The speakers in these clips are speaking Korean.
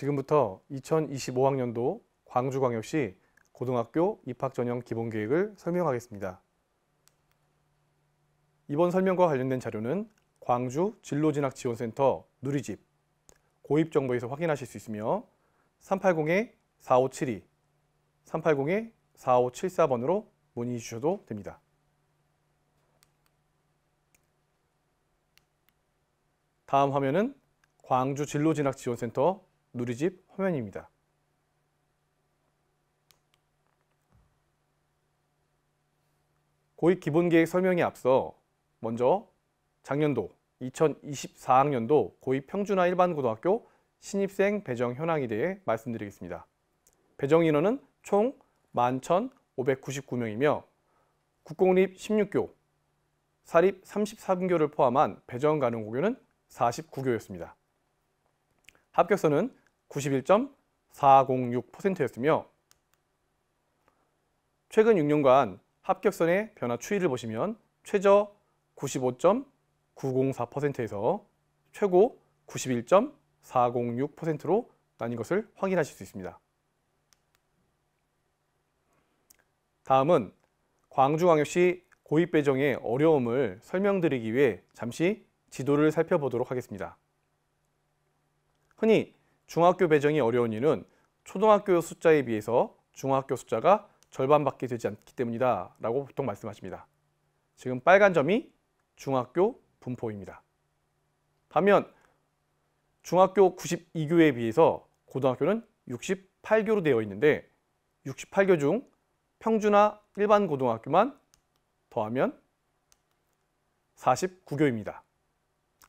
지금부터 2025학년도 광주광역시 고등학교 입학 전형 기본 계획을 설명하겠습니다. 이번 설명과 관련된 자료는 광주 진로진학지원센터 누리집 고입정보에서 확인하실 수 있으며 380-4572, 380-4574번으로 문의 주셔도 됩니다. 다음 화면은 광주 진로진학지원센터 누리집 화면입니다. 고익 기본계획 설명에 앞서 먼저 작년도 2024학년도 고입 평준화 일반고등학교 신입생 배정 현황에 대해 말씀드리겠습니다. 배정 인원은 총 11,599명이며 국공립 16교, 사립 33교를 포함한 배정 가능 고교는 49교였습니다. 합격선은 91.406%였으며 최근 6년간 합격선의 변화 추이를 보시면 최저 95.904%에서 최고 91.406%로 나뉜 것을 확인하실 수 있습니다. 다음은 광주광역시 고입 배정의 어려움을 설명드리기 위해 잠시 지도를 살펴보도록 하겠습니다. 흔히 중학교 배정이 어려운 이유는 초등학교 숫자에 비해서 중학교 숫자가 절반밖에 되지 않기 때문이다 라고 보통 말씀하십니다. 지금 빨간 점이 중학교 분포입니다. 반면 중학교 92교에 비해서 고등학교는 68교로 되어 있는데 68교 중 평준화 일반 고등학교만 더하면 49교입니다.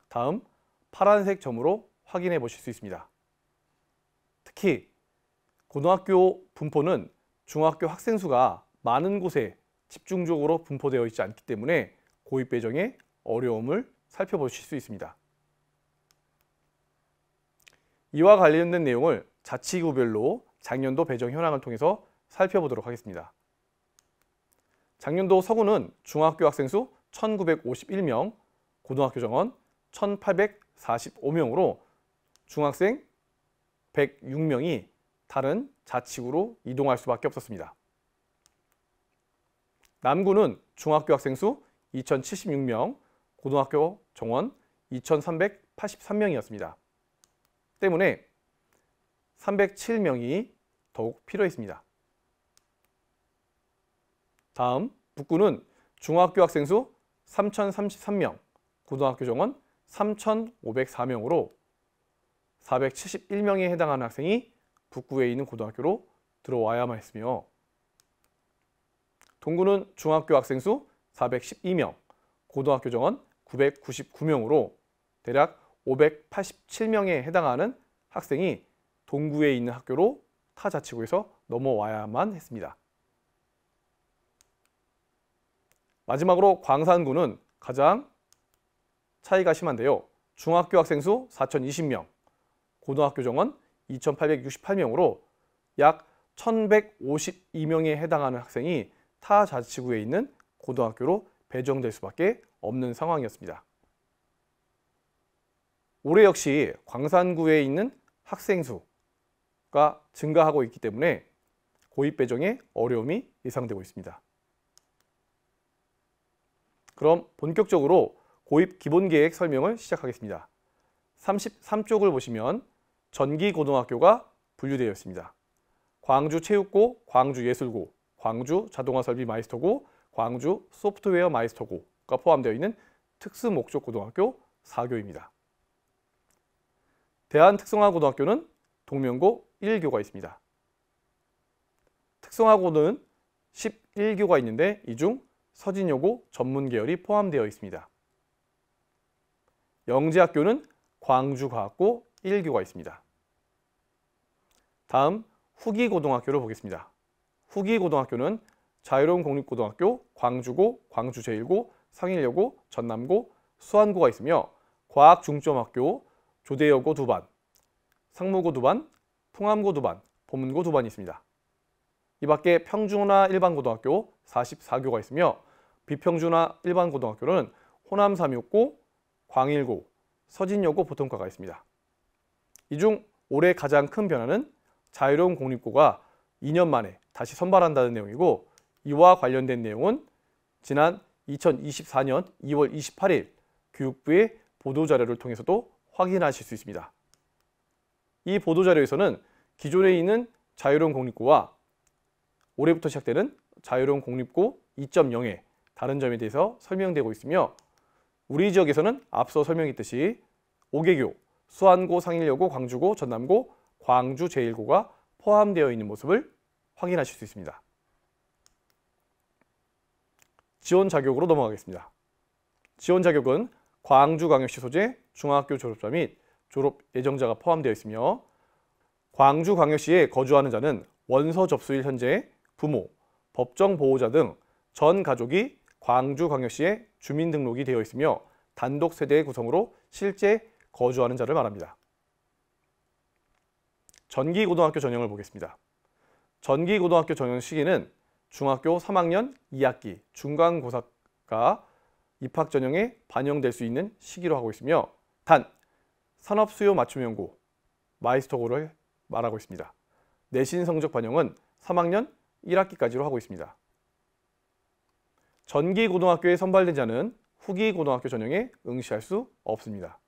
다음 파란색 점으로 확인해 보실 수 있습니다. 특히 고등학교 분포는 중학교 학생 수가 많은 곳에 집중적으로 분포되어 있지 않기 때문에 고입 배정의 어려움을 살펴보실 수 있습니다. 이와 관련된 내용을 자치구별로 작년도 배정 현황을 통해서 살펴보도록 하겠습니다. 작년도 서구는 중학교 학생 수 1,951명, 고등학교 정원 1,845명으로 중학생 106명이 다른 자치구로 이동할 수밖에 없었습니다. 남구는 중학교 학생 수 2,076명, 고등학교 정원 2,383명이었습니다. 때문에 307명이 더욱 필요했습니다. 다음 북구는 중학교 학생 수 3,033명, 고등학교 정원 3,504명으로 471명에 해당하는 학생이 북구에 있는 고등학교로 들어와야만 했으며 동구는 중학교 학생 수 412명, 고등학교 정원 999명으로 대략 587명에 해당하는 학생이 동구에 있는 학교로 타 자치구에서 넘어와야만 했습니다. 마지막으로 광산구는 가장 차이가 심한데요. 중학교 학생 수 4,020명, 고등학교 정원 2,868명으로 약 1,152명에 해당하는 학생이 타 자치구에 있는 고등학교로 배정될 수밖에 없는 상황이었습니다. 올해 역시 광산구에 있는 학생 수가 증가하고 있기 때문에 고입 배정에 어려움이 예상되고 있습니다. 그럼 본격적으로 고입 기본계획 설명을 시작하겠습니다. 33쪽을 보시면 전기고등학교가 분류되어 있습니다. 광주체육고, 광주예술고, 광주자동화설비 마이스터고, 광주 소프트웨어 마이스터고가 포함되어 있는 특수목적고등학교 4교입니다. 대한특성화고등학교는 동명고 1교가 있습니다. 특성화고는 11교가 있는데 이 중 서진여고 전문계열이 포함되어 있습니다. 영재학교는 광주과학고 1교가 있습니다. 다음 후기 고등학교를 보겠습니다. 후기 고등학교는 자유로운 공립고등학교, 광주고, 광주제1고, 상일여고, 전남고, 수안고가 있으며 과학중점학교, 조대여고 두반, 상무고 두반, 풍암고 두반, 보문고 두반이 있습니다. 이 밖에 평준화 일반고등학교 44교가 있으며 비평준화 일반고등학교는 호남 삼육고, 광일고, 서진여고 보통과가 있습니다. 이 중 올해 가장 큰 변화는 자유로운 공립고가 2년 만에 다시 선발한다는 내용이고 이와 관련된 내용은 지난 2024년 2월 28일 교육부의 보도자료를 통해서도 확인하실 수 있습니다. 이 보도자료에서는 기존에 있는 자유로운 공립고와 올해부터 시작되는 자유로운 공립고 2.0의 다른 점에 대해서 설명되고 있으며 우리 지역에서는 앞서 설명했듯이 오개교 수안고, 상일여고, 광주고, 전남고, 광주 제1고가 포함되어 있는 모습을 확인하실 수 있습니다. 지원 자격으로 넘어가겠습니다. 지원 자격은 광주광역시 소재 중학교 졸업자 및 졸업 예정자가 포함되어 있으며 광주광역시에 거주하는 자는 원서 접수일 현재 부모, 법정 보호자 등 전 가족이 광주광역시에 주민등록이 되어 있으며 단독 세대의 구성으로 실제 거주하는 자를 말합니다. 전기고등학교 전형을 보겠습니다. 전기고등학교 전형 시기는 중학교 3학년 2학기 중간고사가 입학 전형에 반영될 수 있는 시기로 하고 있으며 단 산업수요 맞춤 연구 마이스터고를 말하고 있습니다. 내신 성적 반영은 3학년 1학기까지로 하고 있습니다. 전기 고등학교에 선발된 자는 후기 고등학교 전형에 응시할 수 없습니다.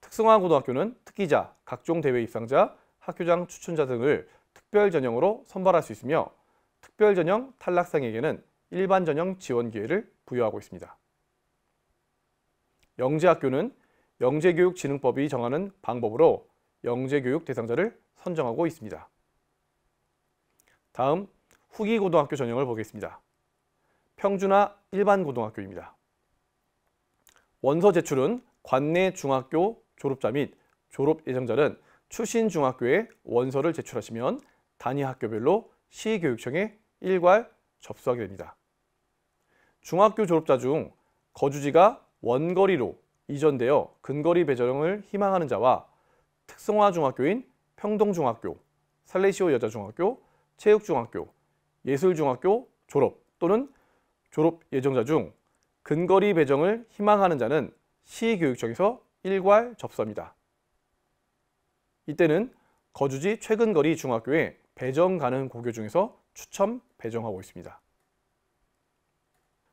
특성화 고등학교는 특기자, 각종 대회 입상자, 학교장 추천자 등을 특별 전형으로 선발할 수 있으며 특별 전형 탈락생에게는 일반 전형 지원 기회를 부여하고 있습니다. 영재학교는 영재교육진흥법이 정하는 방법으로 영재교육 대상자를 선정하고 있습니다. 다음 후기 고등학교 전형을 보겠습니다. 평준화 일반 고등학교입니다. 원서 제출은 관내 중학교 졸업자 및 졸업 예정자는 출신 중학교에 원서를 제출하시면 단위 학교별로 시교육청에 일괄 접수하게 됩니다. 중학교 졸업자 중 거주지가 원거리로 이전되어 근거리 배정을 희망하는 자와 특성화 중학교인 평동중학교, 살레시오 여자중학교, 체육중학교, 예술중학교 졸업 또는 졸업 예정자 중 근거리 배정을 희망하는 자는 시교육청에서 일괄 접수합니다. 이때는 거주지 최근거리 중학교에 배정 가능 고교 중에서 추첨 배정하고 있습니다.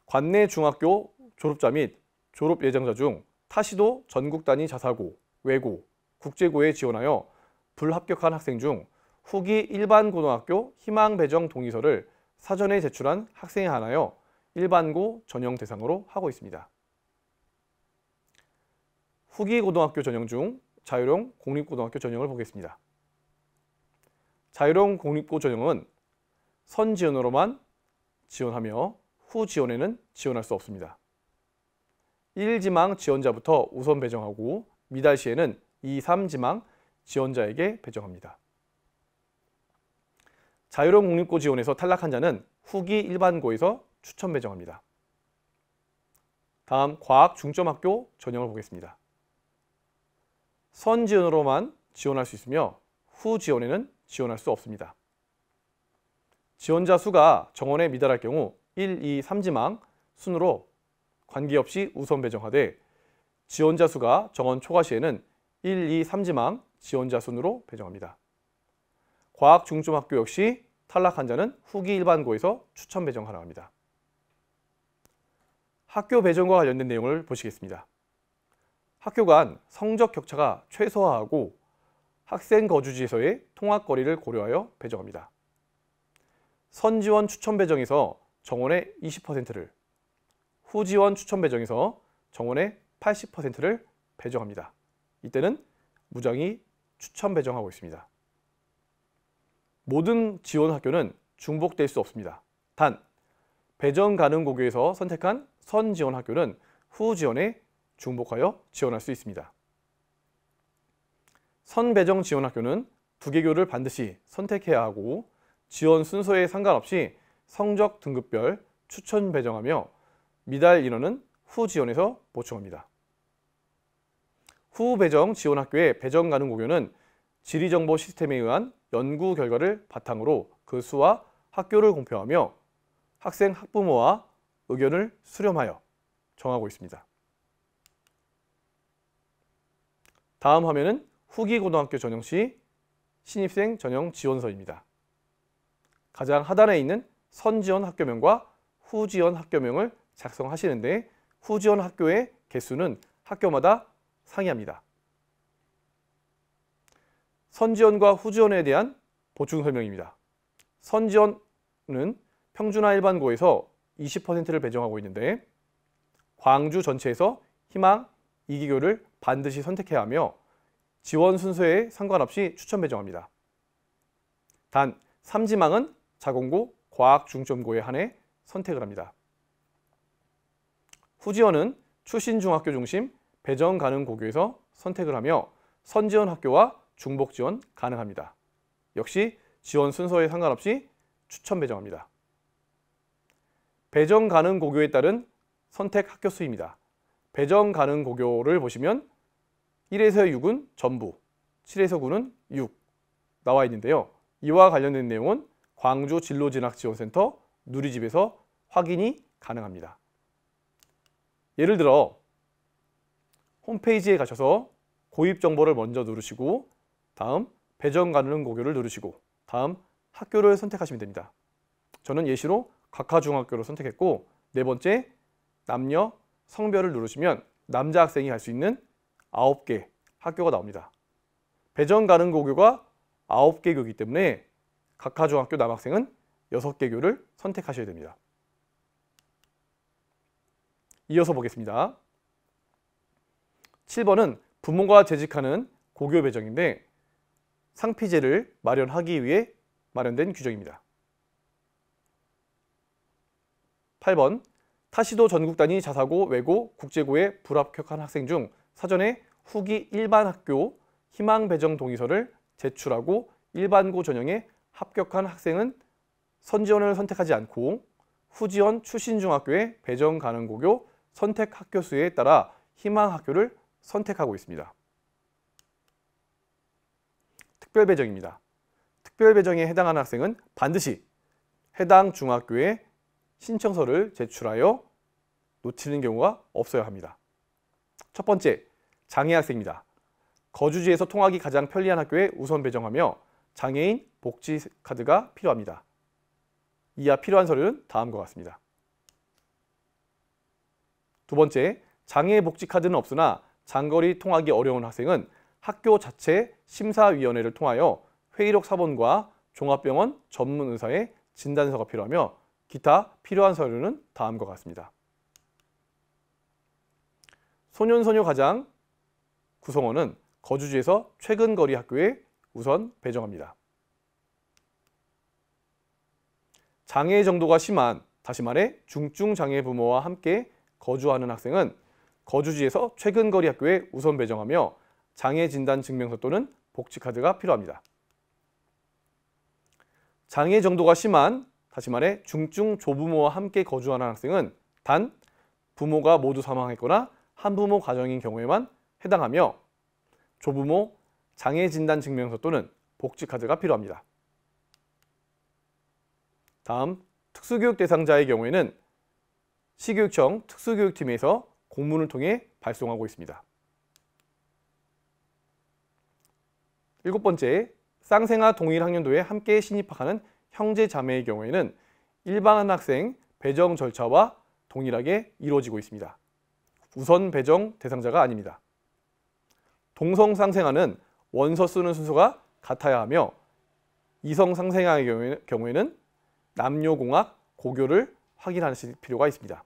관내 중학교 졸업자 및 졸업 예정자 중 타시도 전국 단위 자사고, 외고, 국제고에 지원하여 불합격한 학생 중 후기 일반 고등학교 희망 배정 동의서를 사전에 제출한 학생에 한하여 일반고 전형 대상으로 하고 있습니다. 후기 고등학교 전형 중 자유형 공립고등학교 전형을 보겠습니다. 자유형 공립고 전형은 선지원으로만 지원하며 후 지원에는 지원할 수 없습니다. 1지망 지원자부터 우선 배정하고 미달 시에는 2, 3지망 지원자에게 배정합니다. 자유형 공립고 지원에서 탈락한 자는 후기 일반고에서 추천 배정합니다. 다음 과학 중점학교 전형을 보겠습니다. 선 지원으로만 지원할 수 있으며 후 지원에는 지원할 수 없습니다. 지원자 수가 정원에 미달할 경우 1, 2, 3지망 순으로 관계없이 우선 배정하되 지원자 수가 정원 초과 시에는 1, 2, 3지망 지원자 순으로 배정합니다. 과학 중점 학교 역시 탈락한 자는 후기 일반고에서 추천 배정하라 합니다. 학교 배정과 관련된 내용을 보시겠습니다. 학교 간 성적 격차가 최소화하고 학생 거주지에서의 통학 거리를 고려하여 배정합니다. 선지원 추천 배정에서 정원의 20%를, 후지원 추천 배정에서 정원의 80%를 배정합니다. 이때는 무장이 추천 배정하고 있습니다. 모든 지원 학교는 중복될 수 없습니다. 단, 배정 가능 고교에서 선택한 선지원 학교는 후지원에 중복하여 지원할 수 있습니다. 선배정 지원학교는 두 개교를 반드시 선택해야 하고 지원 순서에 상관없이 성적 등급별 추천 배정하며 미달 인원은 후 지원에서 보충합니다. 후 배정 지원학교의 배정 가능 고교는 지리정보 시스템에 의한 연구 결과를 바탕으로 그 수와 학교를 공표하며 학생 학부모와 의견을 수렴하여 정하고 있습니다. 다음 화면은 후기 고등학교 전형 시 신입생 전형 지원서입니다. 가장 하단에 있는 선지원 학교명과 후지원 학교명을 작성하시는데 후지원 학교의 개수는 학교마다 상이합니다. 선지원과 후지원에 대한 보충 설명입니다. 선지원은 평준화 일반고에서 20%를 배정하고 있는데 광주 전체에서 희망, 이 기교를 반드시 선택해야 하며 지원 순서에 상관없이 추천 배정합니다. 단 3지망은 자공고, 과학 중점고에 한해 선택을 합니다. 후지원은 출신 중학교 중심 배정 가능 고교에서 선택을 하며 선지원 학교와 중복 지원 가능합니다. 역시 지원 순서에 상관없이 추천 배정합니다. 배정 가능 고교에 따른 선택 학교 수입니다. 배정 가능 고교를 보시면 1에서 6은 전부, 7에서 9는 6 나와 있는데요. 이와 관련된 내용은 광주 진로진학지원센터 누리집에서 확인이 가능합니다. 예를 들어 홈페이지에 가셔서 고입 정보를 먼저 누르시고 다음 배정 가능 고교를 누르시고 다음 학교를 선택하시면 됩니다. 저는 예시로 각하중학교를 선택했고 네 번째 남녀 성별을 누르시면 남자 학생이 갈수 있는 9개 학교가 나옵니다. 배정 가능 고교가 9개 교기 이 때문에 각하중학교 남학생은 6개 교를 선택하셔야 됩니다. 이어서 보겠습니다. 7번은 부모가 재직하는 고교 배정인데 상피제를 마련하기 위해 마련된 규정입니다. 8번 타시도 전국 단위 자사고, 외고, 국제고에 불합격한 학생 중 사전에 후기 일반 학교 희망 배정 동의서를 제출하고 일반고 전형에 합격한 학생은 선지원을 선택하지 않고 후지원 출신 중학교의 배정 가능 고교 선택 학교 수에 따라 희망 학교를 선택하고 있습니다. 특별 배정입니다. 특별 배정에 해당하는 학생은 반드시 해당 중학교에 신청서를 제출하여 놓치는 경우가 없어야 합니다. 첫 번째, 장애 학생입니다. 거주지에서 통학이 가장 편리한 학교에 우선 배정하며 장애인 복지 카드가 필요합니다. 이하 필요한 서류는 다음과 같습니다. 두 번째, 장애 복지 카드는 없으나 장거리 통학이 어려운 학생은 학교 자체 심사위원회를 통하여 회의록 사본과 종합병원 전문의사의 진단서가 필요하며 기타 필요한 서류는 다음과 같습니다. 소년소녀 가장 구성원은 거주지에서 최근 거리 학교에 우선 배정합니다. 장애 정도가 심한 다시 말해 중증장애 부모와 함께 거주하는 학생은 거주지에서 최근 거리 학교에 우선 배정하며 장애 진단 증명서 또는 복지카드가 필요합니다. 장애 정도가 심한 다시 말해 중증 조부모와 함께 거주하는 학생은 단 부모가 모두 사망했거나 한부모 가정인 경우에만 해당하며 조부모 장애 진단 증명서 또는 복지 카드가 필요합니다. 다음 특수교육 대상자의 경우에는 시교육청 특수교육팀에서 공문을 통해 발송하고 있습니다. 일곱 번째, 쌍생아 동일 학년도에 함께 신입학하는 형제 자매의 경우에는 일반 학생 배정 절차와 동일하게 이루어지고 있습니다. 우선 배정 대상자가 아닙니다. 동성상생아는 원서 쓰는 순서가 같아야 하며 이성상생아의 경우에는 남녀공학, 고교를 확인하실 필요가 있습니다.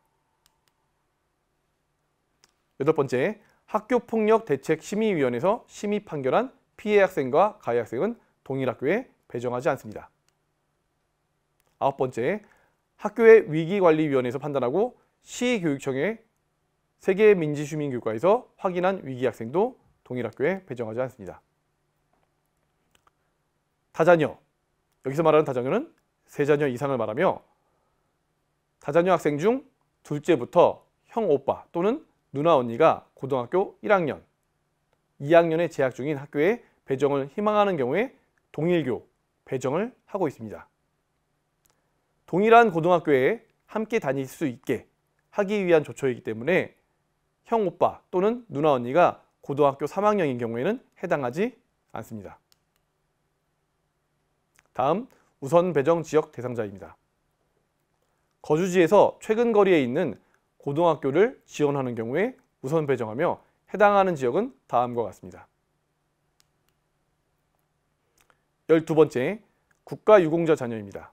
여덟 번째, 학교폭력대책심의위원회에서 심의 판결한 피해 학생과 가해 학생은 동일 학교에 배정하지 않습니다. 아홉 번째, 학교의 위기관리위원회에서 판단하고 시교육청에 세계 민지주민교과에서 확인한 위기 학생도 동일 학교에 배정하지 않습니다. 다자녀, 여기서 말하는 다자녀는 세 자녀 이상을 말하며 다자녀 학생 중 둘째부터 형 오빠 또는 누나 언니가 고등학교 1학년, 2학년에 재학 중인 학교에 배정을 희망하는 경우에 동일교 배정을 하고 있습니다. 동일한 고등학교에 함께 다닐 수 있게 하기 위한 조처이기 때문에 형 오빠 또는 누나 언니가 고등학교 3학년인 경우에는 해당하지 않습니다. 다음 우선 배정 지역 대상자입니다. 거주지에서 최근 거리에 있는 고등학교를 지원하는 경우에 우선 배정하며 해당하는 지역은 다음과 같습니다. 12번째, 국가유공자 자녀입니다.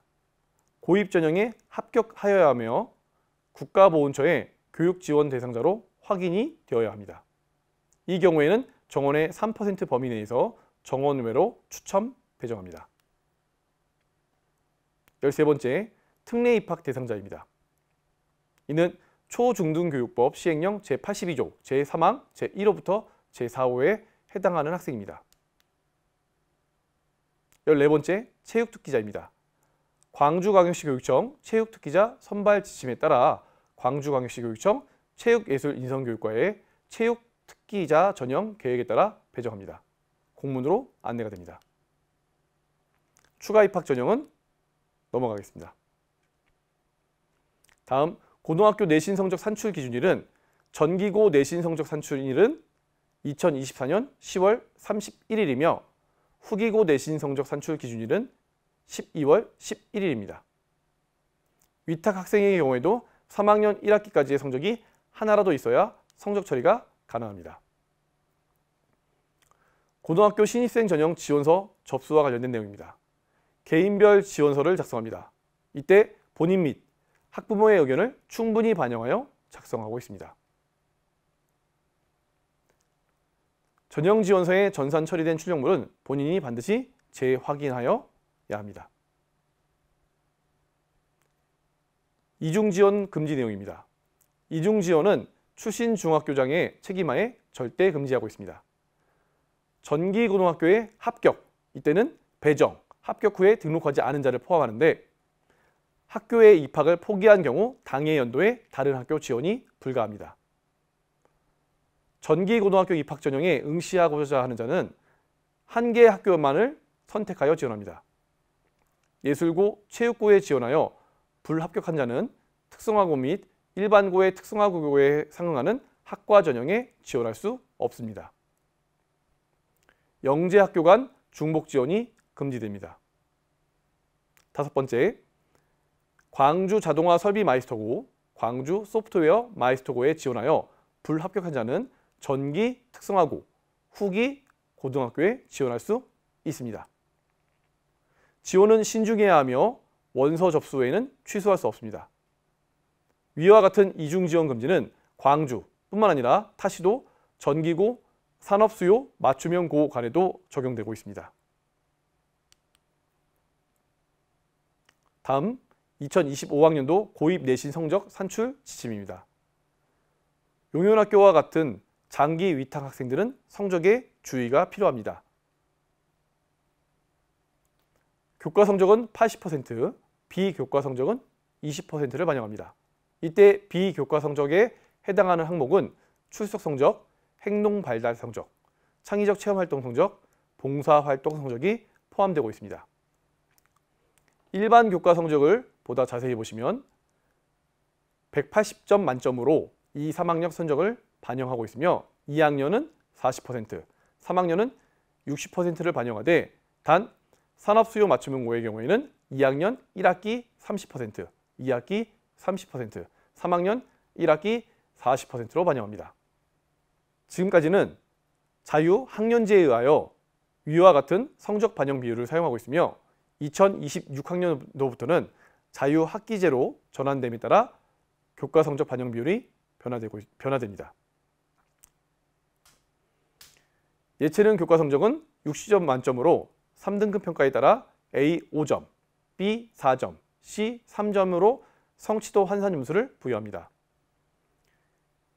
고입 전형에 합격하여야 하며 국가보훈처의 교육지원 대상자로 확인이 되어야 합니다. 이 경우에는 정원의 3% 범위 내에서 정원 외로 추첨 배정합니다. 13번째, 특례 입학 대상자입니다. 이는 초중등교육법 시행령 제82조 제3항 제1호부터 제4호에 해당하는 학생입니다. 14번째, 체육특기자입니다. 광주광역시교육청 체육특기자 선발 지침에 따라 광주광역시교육청 체육예술인성교육과의 체육특기자 전형 계획에 따라 배정합니다. 공문으로 안내가 됩니다. 추가 입학 전형은 넘어가겠습니다. 다음 고등학교 내신 성적 산출 기준일은 전기고 내신 성적 산출일은 2024년 10월 31일이며 후기고 내신 성적 산출 기준일은 12월 11일입니다. 위탁 학생의 경우에도 3학년 1학기까지의 성적이 하나라도 있어야 성적 처리가 가능합니다. 고등학교 신입생 전형 지원서 접수와 관련된 내용입니다. 개인별 지원서를 작성합니다. 이때 본인 및 학부모의 의견을 충분히 반영하여 작성하고 있습니다. 전형 지원서에 전산 처리된 출력물은 본인이 반드시 재확인하여야 합니다. 이중 지원 금지 내용입니다. 이중지원은 추신 중학교장의 책임하에 절대 금지하고 있습니다. 전기고등학교의 합격, 이때는 배정, 합격 후에 등록하지 않은 자를 포함하는데 학교에 입학을 포기한 경우 당해 연도에 다른 학교 지원이 불가합니다. 전기고등학교 입학 전형에 응시하고자 하는 자는 한 개의 학교만을 선택하여 지원합니다. 예술고, 체육고에 지원하여 불합격한 자는 특성화고 및 일반고의 특성화고교에 상응하는 학과 전형에 지원할 수 없습니다. 영재학교 간 중복 지원이 금지됩니다. 다섯 번째, 광주 자동화 설비 마이스터고, 광주 소프트웨어 마이스터고에 지원하여 불합격한 자는 전기 특성화고, 후기 고등학교에 지원할 수 있습니다. 지원은 신중해야 하며 원서 접수에는 취소할 수 없습니다. 위와 같은 이중지원금지는 광주뿐만 아니라 타시도, 전기고, 산업수요, 맞춤형 고관에도 적용되고 있습니다. 다음 2025학년도 고입 내신 성적 산출 지침입니다. 용현학교와 같은 장기 위탁 학생들은 성적에 주의가 필요합니다. 교과 성적은 80%, 비교과 성적은 20%를 반영합니다. 이때 비교과 성적에 해당하는 항목은 출석 성적, 행동 발달 성적, 창의적 체험 활동 성적, 봉사 활동 성적이 포함되고 있습니다. 일반 교과 성적을 보다 자세히 보시면 180점 만점으로 이 3학년 선정을 반영하고 있으며 2학년은 40%, 3학년은 60%를 반영하되 단 산업수요 맞춤형고의 경우에는 2학년 1학기 30%, 2학기 30%, 3학년 1학기 40%로 반영합니다. 지금까지는 자유 학년제에 의하여 위와 같은 성적 반영 비율을 사용하고 있으며 2026학년도부터는 자유 학기제로 전환됨에 따라 교과 성적 반영 비율이 변화되고, 변화됩니다. 예체능 교과 성적은 60점 만점으로 3등급 평가에 따라 A 5점, B 4점, C 3점으로 성취도 환산 점수를 부여합니다.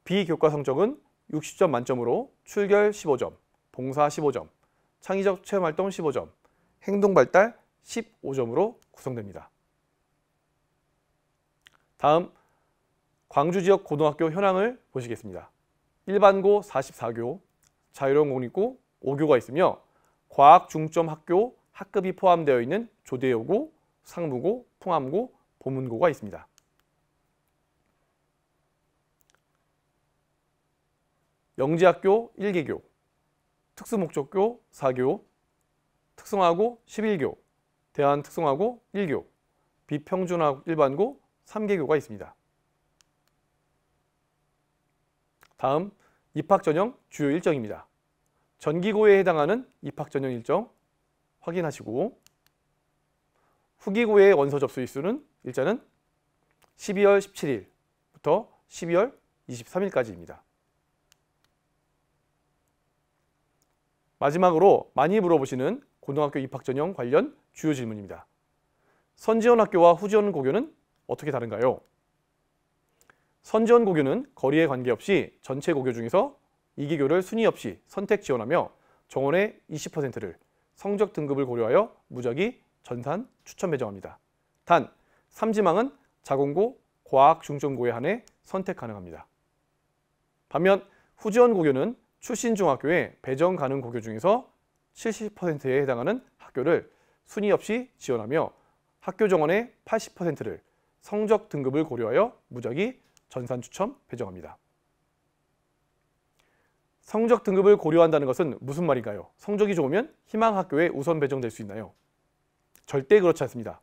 비교과 성적은 60점 만점으로 출결 15점, 봉사 15점, 창의적 체험활동 15점, 행동발달 15점으로 구성됩니다. 다음 광주지역 고등학교 현황을 보시겠습니다. 일반고 44교, 자유로운 공립고 5교가 있으며 과학중점학교 학급이 포함되어 있는 조대여고, 상무고, 풍암고, 보문고가 있습니다. 영재학교 1개교, 특수목적교 4교, 특성화고 11교, 대한특성화고 1교, 비평준화고 일반고 3개교가 있습니다. 다음 입학전형 주요 일정입니다. 전기고에 해당하는 입학전형 일정 확인하시고 후기고의 원서 접수 일수는 일자는 12월 17일부터 12월 23일까지입니다. 마지막으로 많이 물어보시는 고등학교 입학 전형 관련 주요 질문입니다. 선지원 학교와 후지원 고교는 어떻게 다른가요? 선지원 고교는 거리에 관계없이 전체 고교 중에서 2기교를 순위 없이 선택 지원하며 정원의 20%를 성적 등급을 고려하여 무작위 전산 추천 배정합니다. 단, 3지망은 자공고, 과학 중점고에 한해 선택 가능합니다. 반면 후지원 고교는 출신 중학교에 배정 가능 고교 중에서 70%에 해당하는 학교를 순위 없이 지원하며 학교 정원의 80%를 성적 등급을 고려하여 무작위 전산 추첨 배정합니다. 성적 등급을 고려한다는 것은 무슨 말인가요? 성적이 좋으면 희망 학교에 우선 배정될 수 있나요? 절대 그렇지 않습니다.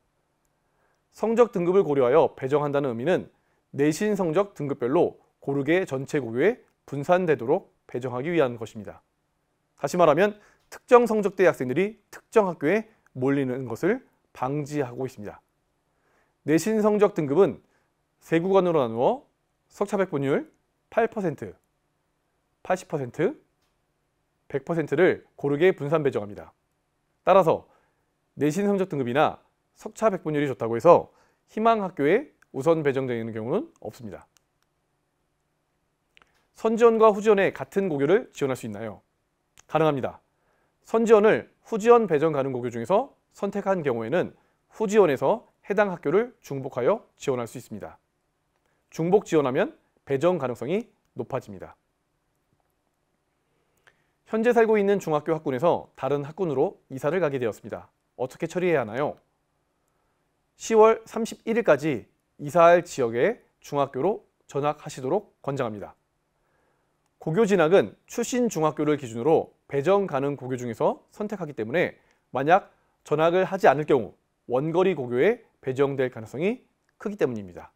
성적 등급을 고려하여 배정한다는 의미는 내신 성적 등급별로 고르게 전체 고교에 분산되도록 배정하기 위한 것입니다. 다시 말하면 특정 성적대 학생들이 특정 학교에 몰리는 것을 방지하고 있습니다. 내신 성적 등급은 세 구간으로 나누어 석차백 분율 8%, 80%, 100%를 고르게 분산 배정합니다. 따라서 내신 성적 등급이나 석차 백분율이 좋다고 해서 희망 학교에 우선 배정되는 경우는 없습니다. 선지원과 후지원의 같은 고교를 지원할 수 있나요? 가능합니다. 선지원을 후지원 배정 가는 고교 중에서 선택한 경우에는 후지원에서 해당 학교를 중복하여 지원할 수 있습니다. 중복 지원하면 배정 가능성이 높아집니다. 현재 살고 있는 중학교 학군에서 다른 학군으로 이사를 가게 되었습니다. 어떻게 처리해야 하나요? 10월 31일까지 이사할 지역의 중학교로 전학하시도록 권장합니다. 고교 진학은 출신 중학교를 기준으로 배정 가능 고교 중에서 선택하기 때문에 만약 전학을 하지 않을 경우 원거리 고교에 배정될 가능성이 크기 때문입니다.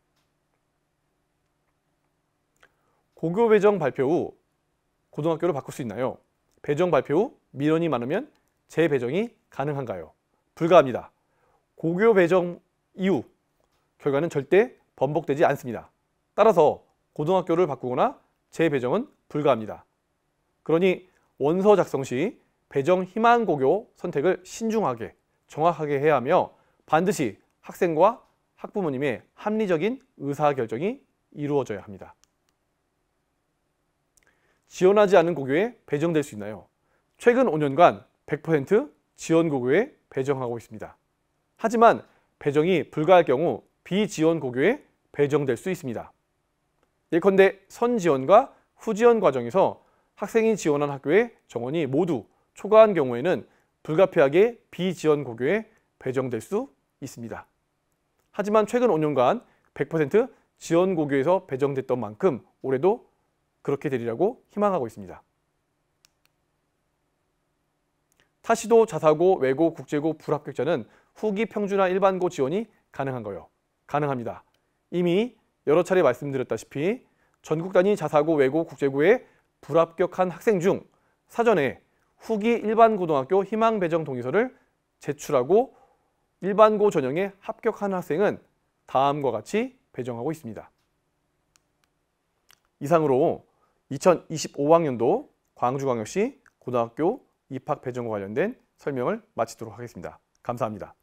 고교 배정 발표 후 고등학교를 바꿀 수 있나요? 배정 발표 후 민원이 많으면 재배정이 가능한가요? 불가합니다. 고교 배정 이후 결과는 절대 번복되지 않습니다. 따라서 고등학교를 바꾸거나 재배정은 불가합니다. 그러니 원서 작성 시 배정 희망 고교 선택을 신중하게 정확하게 해야 하며 반드시 학생과 학부모님의 합리적인 의사결정이 이루어져야 합니다. 지원하지 않은 고교에 배정될 수 있나요? 최근 5년간 100% 지원 고교에 배정하고 있습니다. 하지만 배정이 불가할 경우 비지원 고교에 배정될 수 있습니다. 예컨대 선지원과 후지원 과정에서 학생이 지원한 학교의 정원이 모두 초과한 경우에는 불가피하게 비지원 고교에 배정될 수 있습니다. 하지만 최근 5년간 100% 지원 고교에서 배정됐던 만큼 올해도 그렇게 되리라고 희망하고 있습니다. 타시도, 자사고, 외고, 국제고 불합격자는 후기 평준화 일반고 지원이 가능한 거요. 가능합니다. 이미 여러 차례 말씀드렸다시피 전국 단위 자사고 외고 국제고에 불합격한 학생 중 사전에 후기 일반 고등학교 희망 배정 동의서를 제출하고 일반고 전형에 합격한 학생은 다음과 같이 배정하고 있습니다. 이상으로 2025학년도 광주광역시 고등학교 입학 배정과 관련된 설명을 마치도록 하겠습니다. 감사합니다.